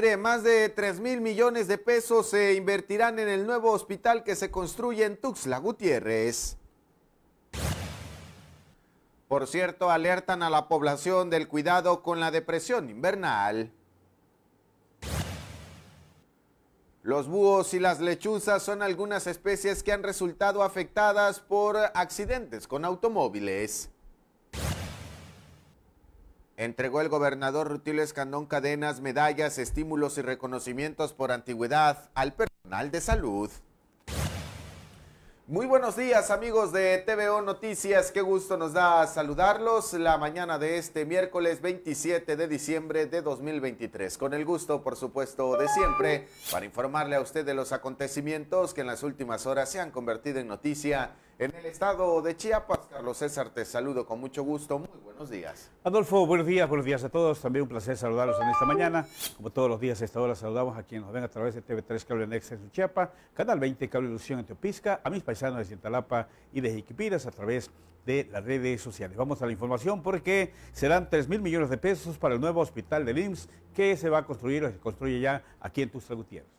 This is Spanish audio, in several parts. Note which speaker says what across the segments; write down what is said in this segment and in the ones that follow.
Speaker 1: Mire, más de 3 mil millones de pesos se invertirán en el nuevo hospital que se construye en Tuxtla Gutiérrez. Por cierto, alertan a la población del cuidado con la depresión invernal. Los búhos y las lechuzas son algunas especies que han resultado afectadas por accidentes con automóviles entregó el gobernador Rutilio Escandón Cadenas medallas, estímulos y reconocimientos por antigüedad al personal de salud. Muy buenos días amigos de TVO Noticias, qué gusto nos da saludarlos la mañana de este miércoles 27 de diciembre de 2023, con el gusto por supuesto de siempre para informarle a usted de los acontecimientos que en las últimas horas se han convertido en noticia en el estado de Chiapas. Carlos César, te saludo con mucho gusto. Muy buenos días.
Speaker 2: Adolfo, buenos días, buenos días a todos. También un placer saludarlos en esta mañana. Como todos los días a esta hora saludamos a quienes nos ven a través de TV3 Cable Nexus en Chiapas, Canal 20 Cable Ilusión en Teopisca, a mis paisanos de Cientalapa y de Jiquipiras a través de las redes sociales. Vamos a la información porque serán 3 mil millones de pesos para el nuevo hospital de IMSS que se va a construir o se construye ya aquí en Tuxtla Gutiérrez.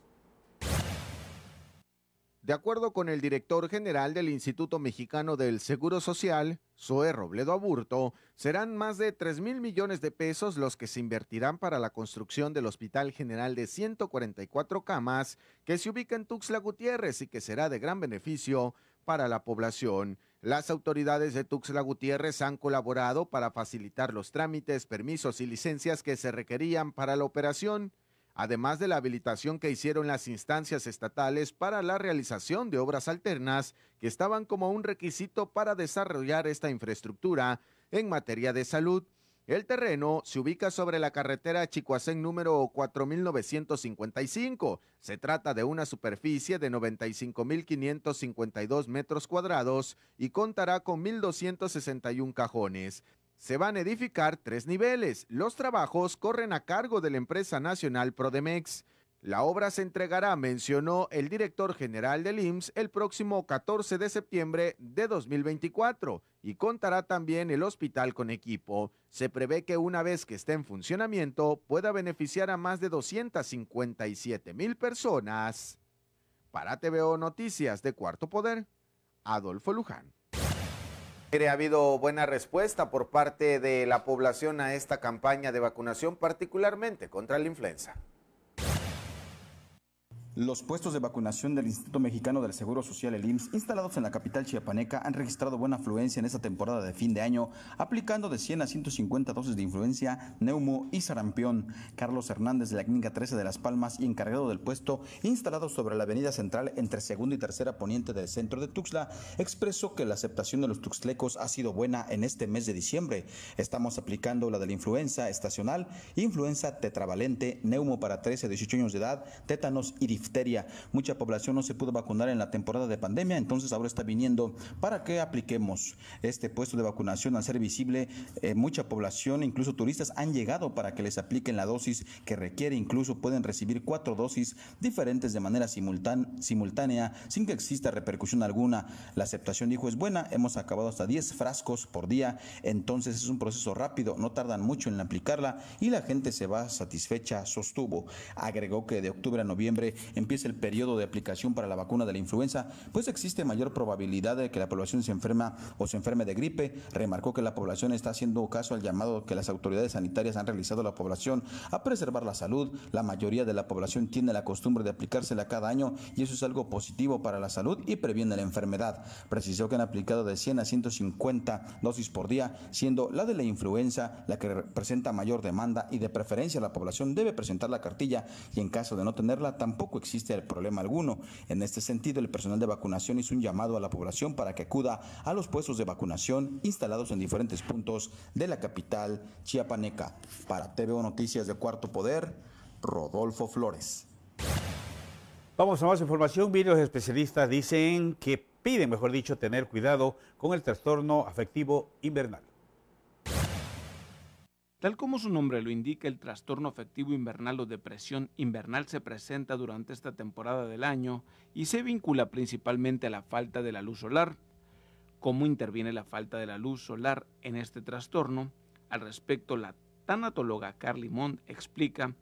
Speaker 2: De acuerdo con el director general del Instituto Mexicano del
Speaker 1: Seguro Social, Zoe Robledo Aburto, serán más de 3 mil millones de pesos los que se invertirán para la construcción del Hospital General de 144 camas que se ubica en Tuxtla Gutiérrez y que será de gran beneficio para la población. Las autoridades de Tuxtla Gutiérrez han colaborado para facilitar los trámites, permisos y licencias que se requerían para la operación además de la habilitación que hicieron las instancias estatales para la realización de obras alternas que estaban como un requisito para desarrollar esta infraestructura en materia de salud. El terreno se ubica sobre la carretera Chicoacén número 4955. Se trata de una superficie de 95.552 metros cuadrados y contará con 1.261 cajones. Se van a edificar tres niveles. Los trabajos corren a cargo de la empresa nacional Prodemex. La obra se entregará, mencionó el director general del IMSS, el próximo 14 de septiembre de 2024 y contará también el hospital con equipo. Se prevé que una vez que esté en funcionamiento pueda beneficiar a más de 257 mil personas. Para TVO Noticias de Cuarto Poder, Adolfo Luján. Ha habido buena respuesta por parte de la población a esta campaña de vacunación, particularmente contra la influenza.
Speaker 3: Los puestos de vacunación del Instituto Mexicano del Seguro Social, el IMSS, instalados en la capital chiapaneca, han registrado buena afluencia en esta temporada de fin de año, aplicando de 100 a 150 dosis de influencia, neumo y sarampión. Carlos Hernández de la Clínica 13 de Las Palmas y encargado del puesto instalado sobre la avenida central entre segunda y tercera poniente del centro de Tuxtla, expresó que la aceptación de los tuxtlecos ha sido buena en este mes de diciembre. Estamos aplicando la de la influenza estacional, influenza tetravalente, neumo para 13 a 18 años de edad, tétanos y Mucha población no se pudo vacunar en la temporada de pandemia, entonces ahora está viniendo para que apliquemos este puesto de vacunación al ser visible. Eh, mucha población, incluso turistas, han llegado para que les apliquen la dosis que requiere. Incluso pueden recibir cuatro dosis diferentes de manera simultánea sin que exista repercusión alguna. La aceptación, dijo, es buena. Hemos acabado hasta 10 frascos por día. Entonces es un proceso rápido, no tardan mucho en aplicarla y la gente se va satisfecha, sostuvo. Agregó que de octubre a noviembre empiece el periodo de aplicación para la vacuna de la influenza, pues existe mayor probabilidad de que la población se enferma o se enferme de gripe. Remarcó que la población está haciendo caso al llamado que las autoridades sanitarias han realizado a la población a preservar la salud. La mayoría de la población tiene la costumbre de aplicársela cada año y eso es algo positivo para la salud y previene la enfermedad. Precisó que han aplicado de 100 a 150 dosis por día, siendo la de la influenza la que presenta mayor demanda y de preferencia la población debe presentar la cartilla y en caso de no tenerla tampoco existe el problema alguno. En este sentido, el personal de vacunación hizo un llamado a la población para que acuda a los puestos de vacunación instalados en diferentes puntos de la capital chiapaneca. Para
Speaker 2: TVO Noticias de Cuarto Poder, Rodolfo Flores. Vamos a más información. Vídeos especialistas dicen que piden, mejor dicho, tener cuidado con el
Speaker 4: trastorno afectivo invernal. Tal como su nombre lo indica, el trastorno afectivo invernal o depresión invernal se presenta durante esta temporada del año y se vincula principalmente a la falta de la luz solar. ¿Cómo interviene la falta de la luz solar en este trastorno? Al respecto, la tanatóloga Carly Mond explica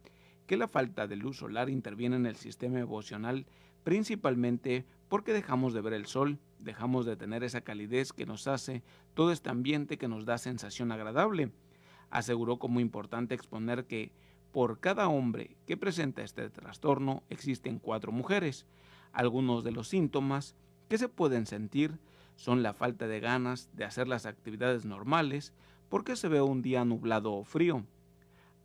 Speaker 4: que la falta de luz solar interviene en el sistema emocional principalmente porque dejamos de ver el sol, dejamos de tener esa calidez que nos hace todo este ambiente que nos da sensación agradable Aseguró como importante exponer que por cada hombre que presenta este trastorno existen cuatro mujeres. Algunos de los síntomas que se pueden sentir son la falta de ganas de hacer las actividades normales porque se ve un día nublado o frío,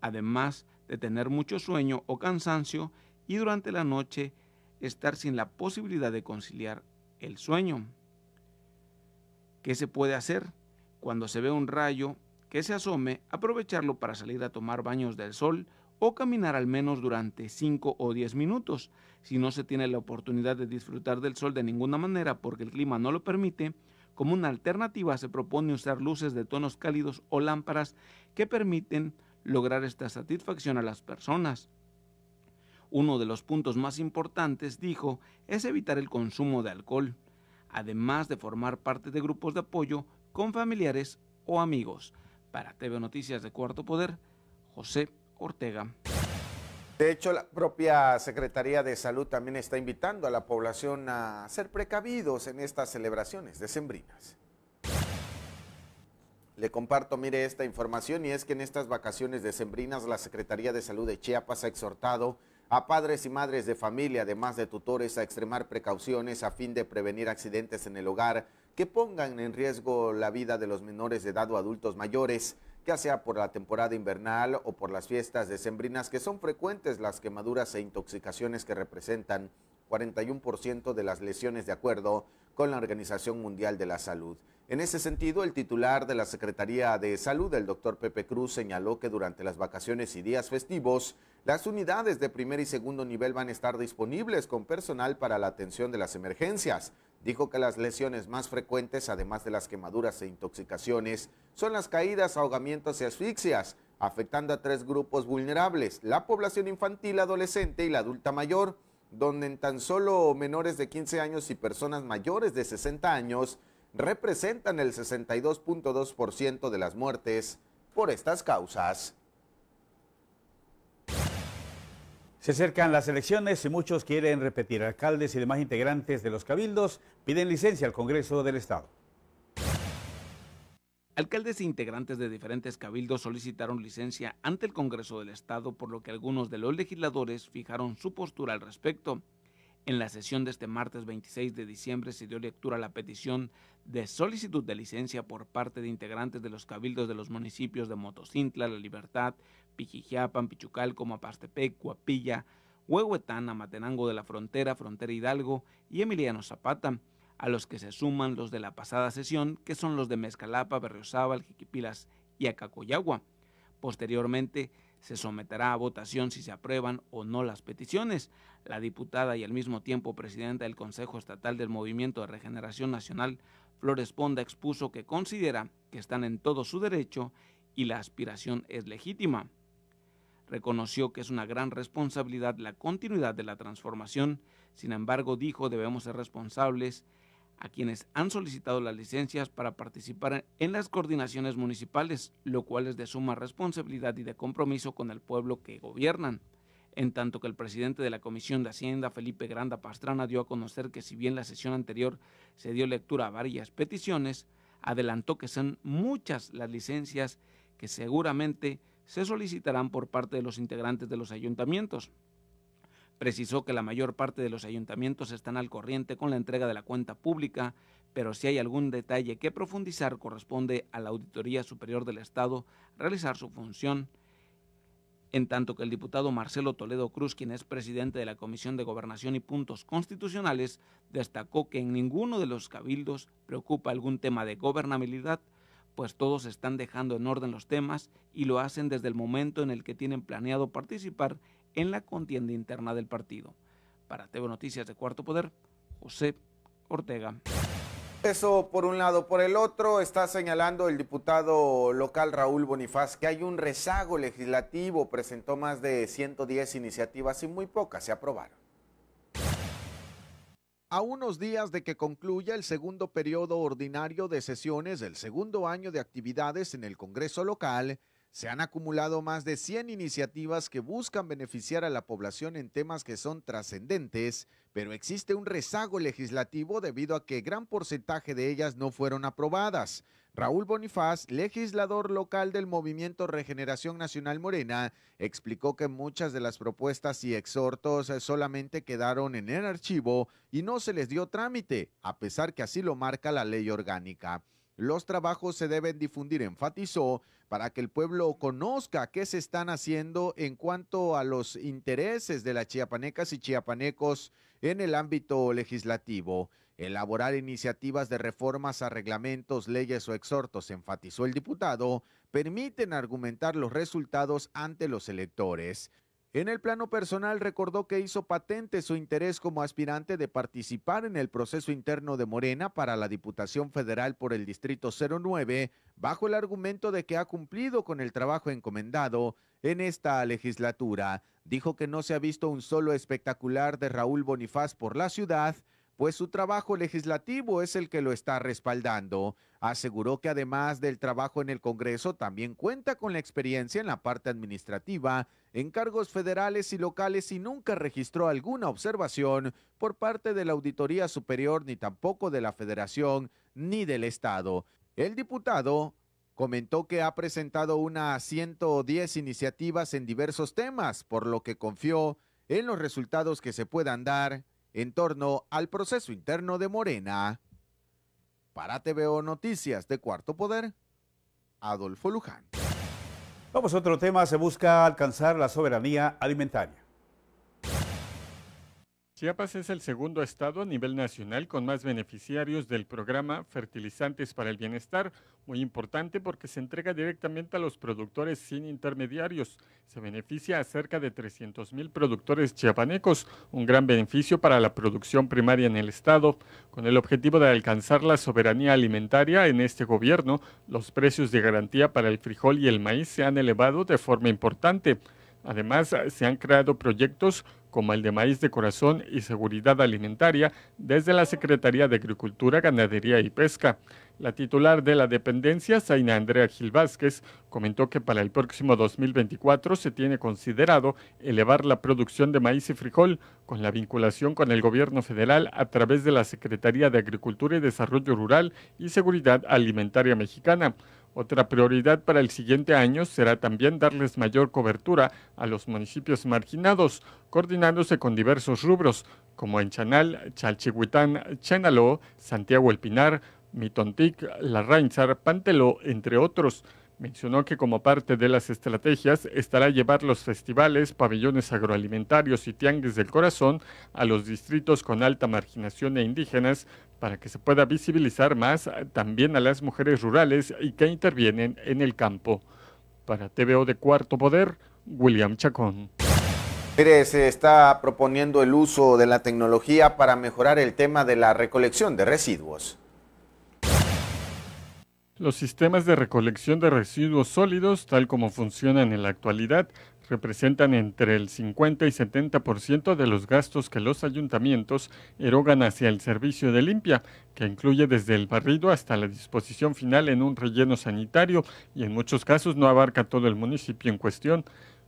Speaker 4: además de tener mucho sueño o cansancio y durante la noche estar sin la posibilidad de conciliar el sueño. ¿Qué se puede hacer? Cuando se ve un rayo que se asome, aprovecharlo para salir a tomar baños del sol o caminar al menos durante 5 o 10 minutos. Si no se tiene la oportunidad de disfrutar del sol de ninguna manera porque el clima no lo permite, como una alternativa se propone usar luces de tonos cálidos o lámparas que permiten lograr esta satisfacción a las personas. Uno de los puntos más importantes, dijo, es evitar el consumo de alcohol, además de formar parte de grupos de apoyo con familiares o amigos. Para TV Noticias de Cuarto Poder, José Ortega.
Speaker 1: De hecho, la propia Secretaría de Salud también está invitando a la población a ser precavidos en estas celebraciones decembrinas. Le comparto, mire, esta información y es que en estas vacaciones Sembrinas, la Secretaría de Salud de Chiapas ha exhortado a padres y madres de familia, además de tutores, a extremar precauciones a fin de prevenir accidentes en el hogar que pongan en riesgo la vida de los menores de edad o adultos mayores, ya sea por la temporada invernal o por las fiestas decembrinas, que son frecuentes las quemaduras e intoxicaciones que representan 41% de las lesiones de acuerdo con la Organización Mundial de la Salud. En ese sentido, el titular de la Secretaría de Salud, el doctor Pepe Cruz, señaló que durante las vacaciones y días festivos, las unidades de primer y segundo nivel van a estar disponibles con personal para la atención de las emergencias. Dijo que las lesiones más frecuentes, además de las quemaduras e intoxicaciones, son las caídas, ahogamientos y asfixias, afectando a tres grupos vulnerables, la población infantil, adolescente y la adulta mayor donde en tan solo menores de 15 años y personas mayores de 60 años representan el 62.2% de las muertes por estas causas.
Speaker 2: Se acercan las elecciones y muchos quieren repetir. Alcaldes y demás integrantes de los cabildos piden licencia al Congreso del Estado.
Speaker 4: Alcaldes e integrantes de diferentes cabildos solicitaron licencia ante el Congreso del Estado, por lo que algunos de los legisladores fijaron su postura al respecto. En la sesión de este martes 26 de diciembre se dio lectura a la petición de solicitud de licencia por parte de integrantes de los cabildos de los municipios de Motocintla, La Libertad, Pijijiapan, Pichucalco, Apastepec, Cuapilla, Huehuetán, Amatenango de la Frontera, Frontera Hidalgo y Emiliano Zapata, a los que se suman los de la pasada sesión, que son los de Mezcalapa, Berriozábal, Jiquipilas y Acacoyagua. Posteriormente, se someterá a votación si se aprueban o no las peticiones. La diputada y al mismo tiempo presidenta del Consejo Estatal del Movimiento de Regeneración Nacional, Flores Ponda, expuso que considera que están en todo su derecho y la aspiración es legítima. Reconoció que es una gran responsabilidad la continuidad de la transformación, sin embargo dijo debemos ser responsables a quienes han solicitado las licencias para participar en las coordinaciones municipales, lo cual es de suma responsabilidad y de compromiso con el pueblo que gobiernan. En tanto que el presidente de la Comisión de Hacienda, Felipe Granda Pastrana, dio a conocer que si bien la sesión anterior se dio lectura a varias peticiones, adelantó que son muchas las licencias que seguramente se solicitarán por parte de los integrantes de los ayuntamientos, Precisó que la mayor parte de los ayuntamientos están al corriente con la entrega de la cuenta pública, pero si hay algún detalle que profundizar corresponde a la Auditoría Superior del Estado realizar su función. En tanto que el diputado Marcelo Toledo Cruz, quien es presidente de la Comisión de Gobernación y Puntos Constitucionales, destacó que en ninguno de los cabildos preocupa algún tema de gobernabilidad, pues todos están dejando en orden los temas y lo hacen desde el momento en el que tienen planeado participar en la contienda interna del partido. Para TV Noticias de Cuarto Poder, José Ortega. Eso por un lado. Por el
Speaker 1: otro, está señalando el diputado local Raúl Bonifaz que hay un rezago legislativo. Presentó más de 110 iniciativas y muy pocas se aprobaron. A unos días de que concluya el segundo periodo ordinario de sesiones del segundo año de actividades en el Congreso local, se han acumulado más de 100 iniciativas que buscan beneficiar a la población en temas que son trascendentes, pero existe un rezago legislativo debido a que gran porcentaje de ellas no fueron aprobadas. Raúl Bonifaz, legislador local del Movimiento Regeneración Nacional Morena, explicó que muchas de las propuestas y exhortos solamente quedaron en el archivo y no se les dio trámite, a pesar que así lo marca la ley orgánica. Los trabajos se deben difundir, enfatizó, para que el pueblo conozca qué se están haciendo en cuanto a los intereses de las chiapanecas y chiapanecos en el ámbito legislativo. Elaborar iniciativas de reformas a reglamentos, leyes o exhortos, enfatizó el diputado, permiten argumentar los resultados ante los electores. En el plano personal recordó que hizo patente su interés como aspirante de participar en el proceso interno de Morena para la Diputación Federal por el Distrito 09, bajo el argumento de que ha cumplido con el trabajo encomendado en esta legislatura. Dijo que no se ha visto un solo espectacular de Raúl Bonifaz por la ciudad pues su trabajo legislativo es el que lo está respaldando. Aseguró que además del trabajo en el Congreso, también cuenta con la experiencia en la parte administrativa, en cargos federales y locales y nunca registró alguna observación por parte de la Auditoría Superior ni tampoco de la Federación ni del Estado. El diputado comentó que ha presentado unas 110 iniciativas en diversos temas, por lo que confió en los resultados que se puedan dar en torno al proceso interno de Morena. Para TVO Noticias
Speaker 2: de Cuarto Poder, Adolfo Luján. Vamos a otro tema, se busca alcanzar la soberanía alimentaria.
Speaker 5: Chiapas es el segundo estado a nivel nacional con más beneficiarios del programa Fertilizantes para el Bienestar, muy importante porque se entrega directamente a los productores sin intermediarios. Se beneficia a cerca de 300 mil productores chiapanecos, un gran beneficio para la producción primaria en el estado. Con el objetivo de alcanzar la soberanía alimentaria en este gobierno, los precios de garantía para el frijol y el maíz se han elevado de forma importante. Además, se han creado proyectos como el de maíz de corazón y seguridad alimentaria desde la Secretaría de Agricultura, Ganadería y Pesca. La titular de la dependencia, Zaina Andrea Gil Vázquez, comentó que para el próximo 2024 se tiene considerado elevar la producción de maíz y frijol con la vinculación con el gobierno federal a través de la Secretaría de Agricultura y Desarrollo Rural y Seguridad Alimentaria Mexicana. Otra prioridad para el siguiente año será también darles mayor cobertura a los municipios marginados, coordinándose con diversos rubros, como en Chanal, Chalchihuitán, Chenaló, Santiago El Pinar, Mitontic, La Rainzar, Panteló, entre otros. Mencionó que como parte de las estrategias estará llevar los festivales, pabellones agroalimentarios y tianguis del corazón a los distritos con alta marginación e indígenas para que se pueda visibilizar más eh, también a las mujeres rurales y que intervienen en el campo. Para TVO de Cuarto Poder, William Chacón.
Speaker 1: Mire, se está proponiendo el uso de la tecnología para mejorar el tema de la recolección de residuos.
Speaker 5: Los sistemas de recolección de residuos sólidos, tal como funcionan en la actualidad, representan entre el 50 y 70% de los gastos que los ayuntamientos erogan hacia el servicio de limpia, que incluye desde el barrido hasta la disposición final en un relleno sanitario y en muchos casos no abarca todo el municipio en cuestión.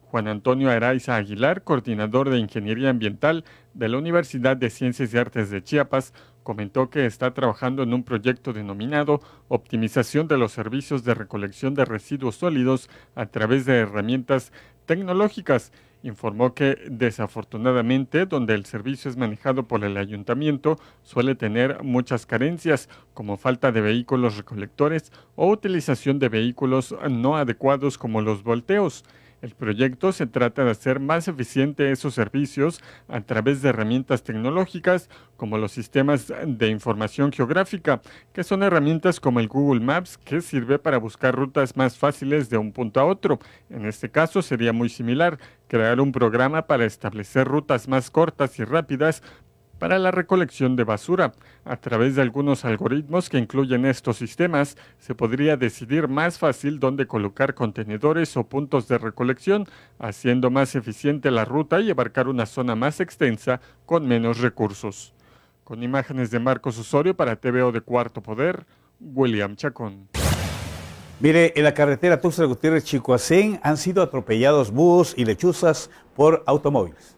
Speaker 5: Juan Antonio Araiza Aguilar, coordinador de Ingeniería Ambiental de la Universidad de Ciencias y Artes de Chiapas, comentó que está trabajando en un proyecto denominado Optimización de los Servicios de Recolección de Residuos Sólidos a través de herramientas tecnológicas. Informó que desafortunadamente donde el servicio es manejado por el ayuntamiento suele tener muchas carencias como falta de vehículos recolectores o utilización de vehículos no adecuados como los volteos. El proyecto se trata de hacer más eficiente esos servicios a través de herramientas tecnológicas como los sistemas de información geográfica, que son herramientas como el Google Maps, que sirve para buscar rutas más fáciles de un punto a otro. En este caso sería muy similar crear un programa para establecer rutas más cortas y rápidas para la recolección de basura. A través de algunos algoritmos que incluyen estos sistemas, se podría decidir más fácil dónde colocar contenedores o puntos de recolección, haciendo más eficiente la ruta y abarcar una zona más extensa con menos recursos. Con imágenes de Marcos Osorio para TVO de Cuarto Poder, William Chacón. Mire, en la carretera Tuxtla Gutiérrez Chicoacén han sido atropellados
Speaker 2: búhos y lechuzas por automóviles.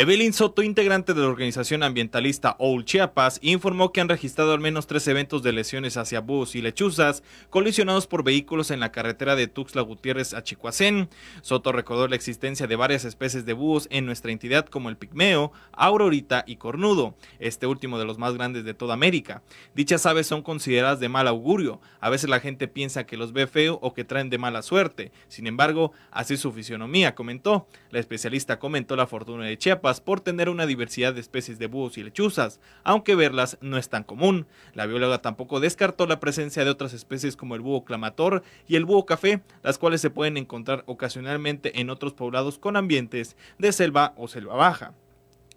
Speaker 6: Evelyn Soto, integrante de la organización ambientalista Old Chiapas, informó que han registrado al menos tres eventos de lesiones hacia búhos y lechuzas colisionados por vehículos en la carretera de Tuxtla Gutiérrez a Chicoacén. Soto recordó la existencia de varias especies de búhos en nuestra entidad como el pigmeo, aurorita y cornudo, este último de los más grandes de toda América. Dichas aves son consideradas de mal augurio. A veces la gente piensa que los ve feo o que traen de mala suerte. Sin embargo, así su fisionomía, comentó. La especialista comentó la fortuna de Chiapas por tener una diversidad de especies de búhos y lechuzas, aunque verlas no es tan común. La bióloga tampoco descartó la presencia de otras especies como el búho clamator y el búho café, las cuales se pueden encontrar ocasionalmente en otros poblados con ambientes de selva o selva baja.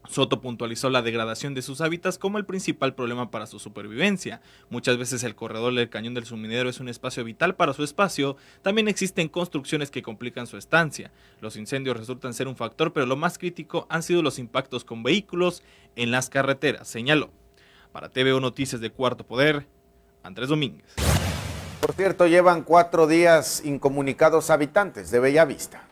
Speaker 6: Soto puntualizó la degradación de sus hábitats como el principal problema para su supervivencia. Muchas veces el corredor del cañón del suminero es un espacio vital para su espacio, también existen construcciones que complican su estancia. Los incendios resultan ser un factor, pero lo más crítico han sido los impactos con vehículos en las carreteras, señaló. Para TVO Noticias de Cuarto Poder, Andrés Domínguez.
Speaker 1: Por cierto, llevan cuatro días incomunicados habitantes de Bellavista.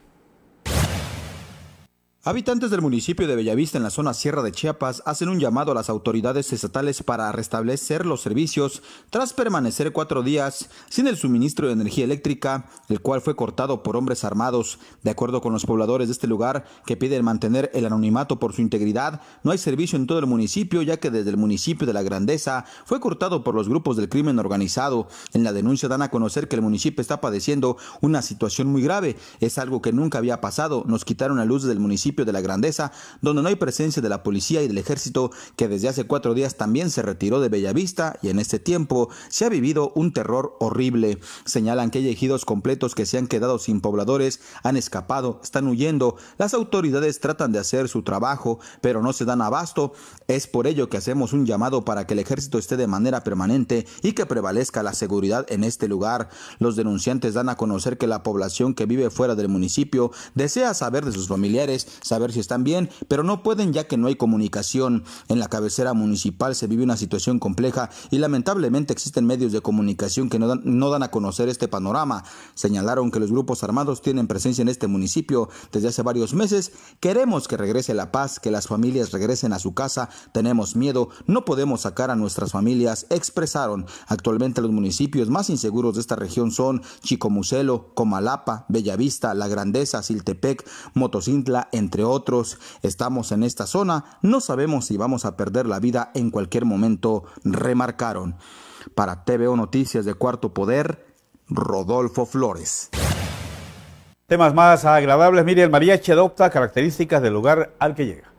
Speaker 3: Habitantes del municipio de Bellavista en la zona Sierra de Chiapas hacen un llamado a las autoridades estatales para restablecer los servicios tras permanecer cuatro días sin el suministro de energía eléctrica, el cual fue cortado por hombres armados. De acuerdo con los pobladores de este lugar que piden mantener el anonimato por su integridad, no hay servicio en todo el municipio ya que desde el municipio de La Grandeza fue cortado por los grupos del crimen organizado. En la denuncia dan a conocer que el municipio está padeciendo una situación muy grave. Es algo que nunca había pasado. Nos quitaron la luz del municipio de La Grandeza, donde no hay presencia de la policía y del ejército, que desde hace cuatro días también se retiró de Bellavista y en este tiempo se ha vivido un terror horrible. Señalan que hay ejidos completos que se han quedado sin pobladores, han escapado, están huyendo. Las autoridades tratan de hacer su trabajo, pero no se dan abasto. Es por ello que hacemos un llamado para que el ejército esté de manera permanente y que prevalezca la seguridad en este lugar. Los denunciantes dan a conocer que la población que vive fuera del municipio desea saber de sus familiares saber si están bien, pero no pueden ya que no hay comunicación. En la cabecera municipal se vive una situación compleja y lamentablemente existen medios de comunicación que no dan, a conocer este panorama. Señalaron que los grupos armados tienen presencia en este municipio desde hace varios meses. Queremos que regrese la paz, que las familias regresen a su casa. Tenemos miedo, no podemos sacar a nuestras familias, expresaron. Actualmente los municipios más inseguros de esta región son Chicomucelo, Comalapa, Bellavista, La Grandeza, Siltepec, Motocintla, en entre otros. Estamos en esta zona, no sabemos si vamos a perder la vida en cualquier momento, remarcaron.
Speaker 2: Para TVO Noticias de Cuarto Poder, Rodolfo Flores. Temas más agradables, Miriam Mariachi adopta características del lugar al que llega.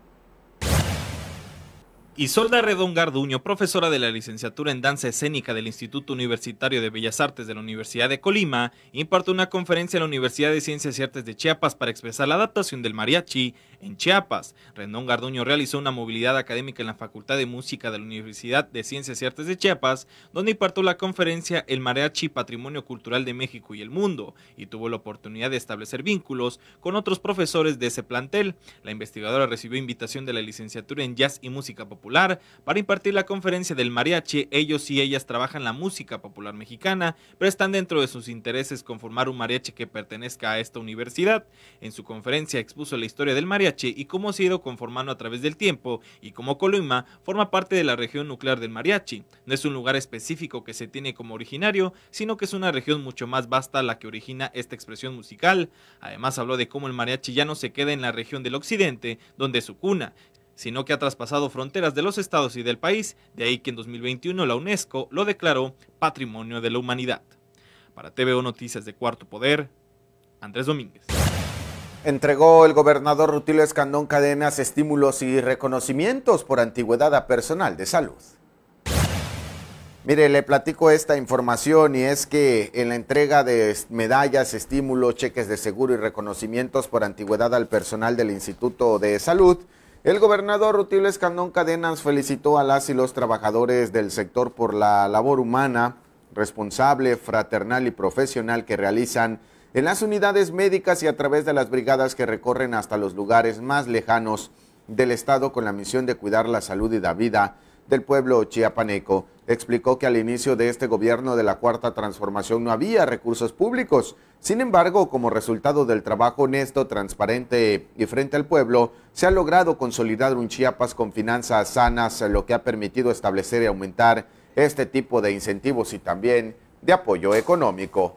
Speaker 6: Isolda Redón Garduño, profesora de la licenciatura en danza escénica del Instituto Universitario de Bellas Artes de la Universidad de Colima, impartió una conferencia en la Universidad de Ciencias y Artes de Chiapas para expresar la adaptación del mariachi en Chiapas. Redón Garduño realizó una movilidad académica en la Facultad de Música de la Universidad de Ciencias y Artes de Chiapas, donde impartió la conferencia El mariachi, patrimonio cultural de México y el mundo, y tuvo la oportunidad de establecer vínculos con otros profesores de ese plantel. La investigadora recibió invitación de la licenciatura en jazz y música popular popular. Para impartir la conferencia del mariachi, ellos y ellas trabajan la música popular mexicana, pero están dentro de sus intereses conformar un mariachi que pertenezca a esta universidad. En su conferencia expuso la historia del mariachi y cómo ha ido conformando a través del tiempo y cómo Colima forma parte de la región nuclear del mariachi. No es un lugar específico que se tiene como originario, sino que es una región mucho más vasta la que origina esta expresión musical. Además habló de cómo el mariachi ya no se queda en la región del occidente, donde su cuna, sino que ha traspasado fronteras de los estados y del país, de ahí que en 2021 la UNESCO lo declaró Patrimonio de la Humanidad. Para TVO Noticias de Cuarto Poder, Andrés Domínguez.
Speaker 1: Entregó el gobernador Rutilio Escandón Cadenas estímulos y reconocimientos por antigüedad a personal de salud. Mire, le platico esta información y es que en la entrega de medallas, estímulos, cheques de seguro y reconocimientos por antigüedad al personal del Instituto de Salud, el gobernador Rutiles Candón Cadenas felicitó a las y los trabajadores del sector por la labor humana, responsable, fraternal y profesional que realizan en las unidades médicas y a través de las brigadas que recorren hasta los lugares más lejanos del Estado con la misión de cuidar la salud y la vida del pueblo chiapaneco. Explicó que al inicio de este gobierno de la Cuarta Transformación no había recursos públicos. Sin embargo, como resultado del trabajo honesto, transparente y frente al pueblo, se ha logrado consolidar un Chiapas con finanzas sanas, lo que ha permitido establecer y aumentar este tipo de incentivos y también de apoyo económico.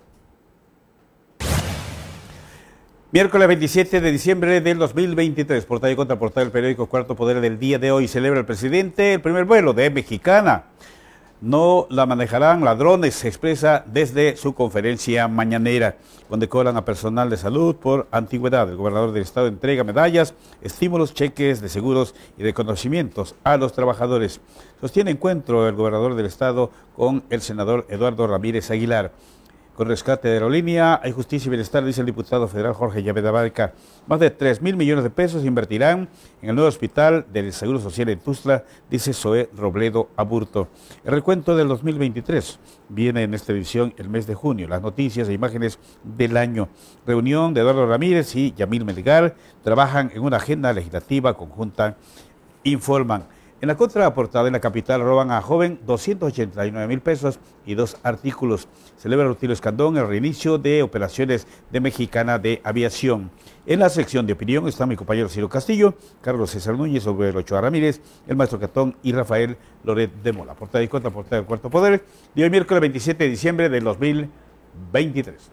Speaker 2: Miércoles 27 de diciembre del 2023, portada y contraportada del periódico Cuarto Poder del día de hoy, celebra el presidente el primer vuelo de Mexicana. No la manejarán ladrones, se expresa desde su conferencia mañanera. donde colan a personal de salud por antigüedad. El gobernador del estado entrega medallas, estímulos, cheques de seguros y de conocimientos a los trabajadores. Sostiene encuentro el gobernador del estado con el senador Eduardo Ramírez Aguilar con rescate de aerolínea. Hay justicia y bienestar, dice el diputado federal Jorge de Barca. Más de 3 mil millones de pesos invertirán en el nuevo hospital del Seguro Social en Tustla, dice Zoé Robledo Aburto. El recuento del 2023 viene en esta edición el mes de junio. Las noticias e imágenes del año. Reunión de Eduardo Ramírez y Yamil Melgar trabajan en una agenda legislativa conjunta, informan. En la contraportada, en la capital, roban a joven 289 mil pesos y dos artículos. Celebra Rutilio Escandón el reinicio de operaciones de Mexicana de Aviación. En la sección de opinión están mi compañero Ciro Castillo, Carlos César Núñez, Obrero Ochoa Ramírez, el maestro Catón y Rafael Loret de Mola. Portada y contraportada del Cuarto Poder, día hoy miércoles 27 de diciembre de 2023.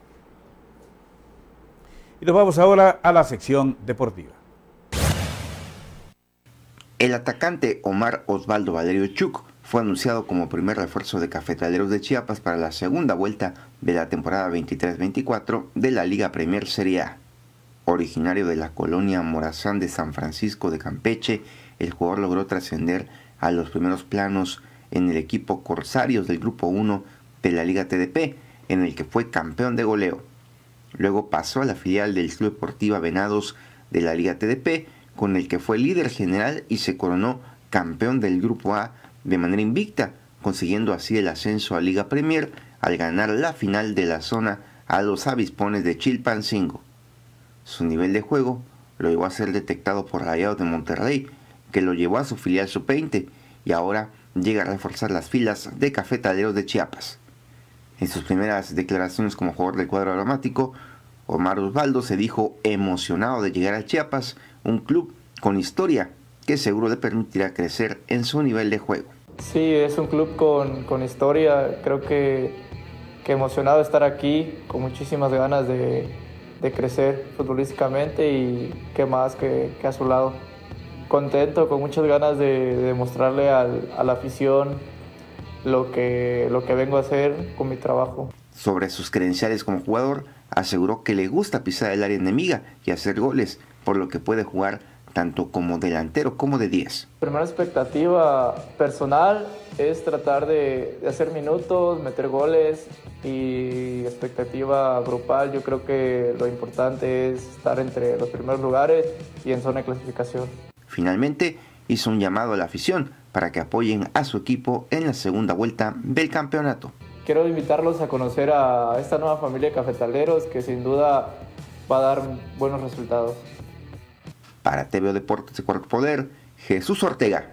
Speaker 2: Y nos vamos ahora a la sección deportiva.
Speaker 7: El atacante Omar Osvaldo Valerio Chuk fue anunciado como primer refuerzo de Cafetaleros de Chiapas para la segunda vuelta de la temporada 23-24 de la Liga Premier Serie A. Originario de la colonia Morazán de San Francisco de Campeche, el jugador logró trascender a los primeros planos en el equipo Corsarios del Grupo 1 de la Liga TDP, en el que fue campeón de goleo. Luego pasó a la filial del Club Deportiva Venados de la Liga TDP, con el que fue líder general y se coronó campeón del Grupo A de manera invicta, consiguiendo así el ascenso a Liga Premier al ganar la final de la zona a los avispones de Chilpancingo. Su nivel de juego lo llevó a ser detectado por Rayados de Monterrey, que lo llevó a su filial sub-20 y ahora llega a reforzar las filas de Cafetaleros de Chiapas. En sus primeras declaraciones como jugador del cuadro aromático... Omar Osvaldo se dijo emocionado de llegar a Chiapas un club con historia que seguro le permitirá crecer en su nivel de juego.
Speaker 6: Sí, es un club con, con historia, creo que, que, emocionado estar aquí, con muchísimas ganas de, de crecer futbolísticamente y qué más que, que, a su lado. Contento, con muchas ganas de, de mostrarle al, a la afición lo que, lo que vengo a hacer con mi trabajo.
Speaker 7: Sobre sus credenciales como jugador, aseguró que le gusta pisar el área enemiga y hacer goles, por lo que puede jugar tanto como delantero como de 10.
Speaker 6: Primera expectativa personal es tratar de, de, hacer minutos, meter goles y expectativa grupal. Yo creo que lo importante es estar entre los primeros lugares y en zona de clasificación.
Speaker 7: Finalmente, hizo un llamado a la afición para que apoyen a su equipo en la segunda vuelta del campeonato.
Speaker 6: Quiero invitarlos a conocer a esta nueva familia de cafetaleros que sin duda va a dar buenos resultados.
Speaker 2: Para TVO Deportes de Poder, Jesús Ortega.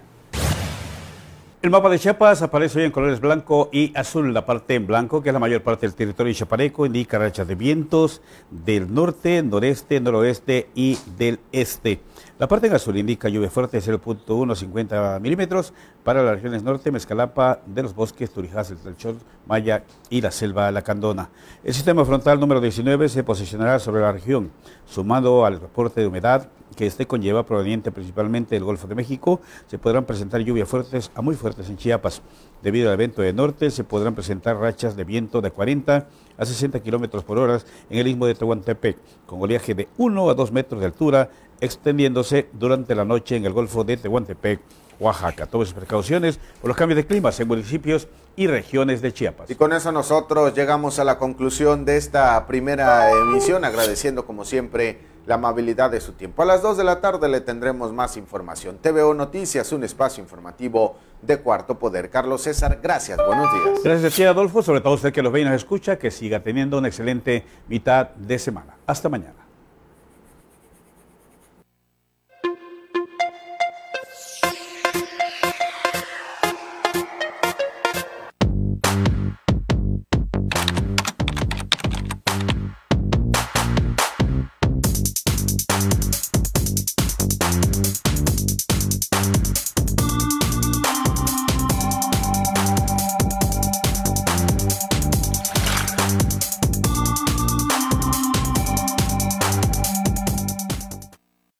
Speaker 2: El mapa de Chiapas aparece hoy en colores blanco y azul. La parte en blanco, que es la mayor parte del territorio chiapaneco, indica rachas de vientos del norte, noreste, noroeste y del este. La parte en azul indica lluvia fuerte de 0.150 milímetros para las regiones norte, Mezcalapa, de los bosques, Turijas, el Telchón, Maya y la selva Lacandona. El sistema frontal número 19 se posicionará sobre la región, sumado al reporte de humedad que este conlleva proveniente principalmente del Golfo de México, se podrán presentar lluvias fuertes a muy fuertes en Chiapas. Debido al evento de norte, se podrán presentar rachas de viento de 40 a 60 kilómetros por hora en el istmo de Tehuantepec, con oleaje de 1 a 2 metros de altura, extendiéndose durante la noche en el Golfo de Tehuantepec. Oaxaca. Todas precauciones por los cambios de clima en municipios y regiones de Chiapas.
Speaker 1: Y con eso nosotros llegamos a la conclusión de esta primera emisión, agradeciendo como siempre la amabilidad de su tiempo. A las 2 de la tarde le tendremos más información. TVO Noticias, un espacio informativo de Cuarto Poder. Carlos César, gracias, buenos
Speaker 2: días. Gracias a Adolfo, sobre todo usted que los ve y nos escucha, que siga teniendo una excelente mitad de semana. Hasta mañana.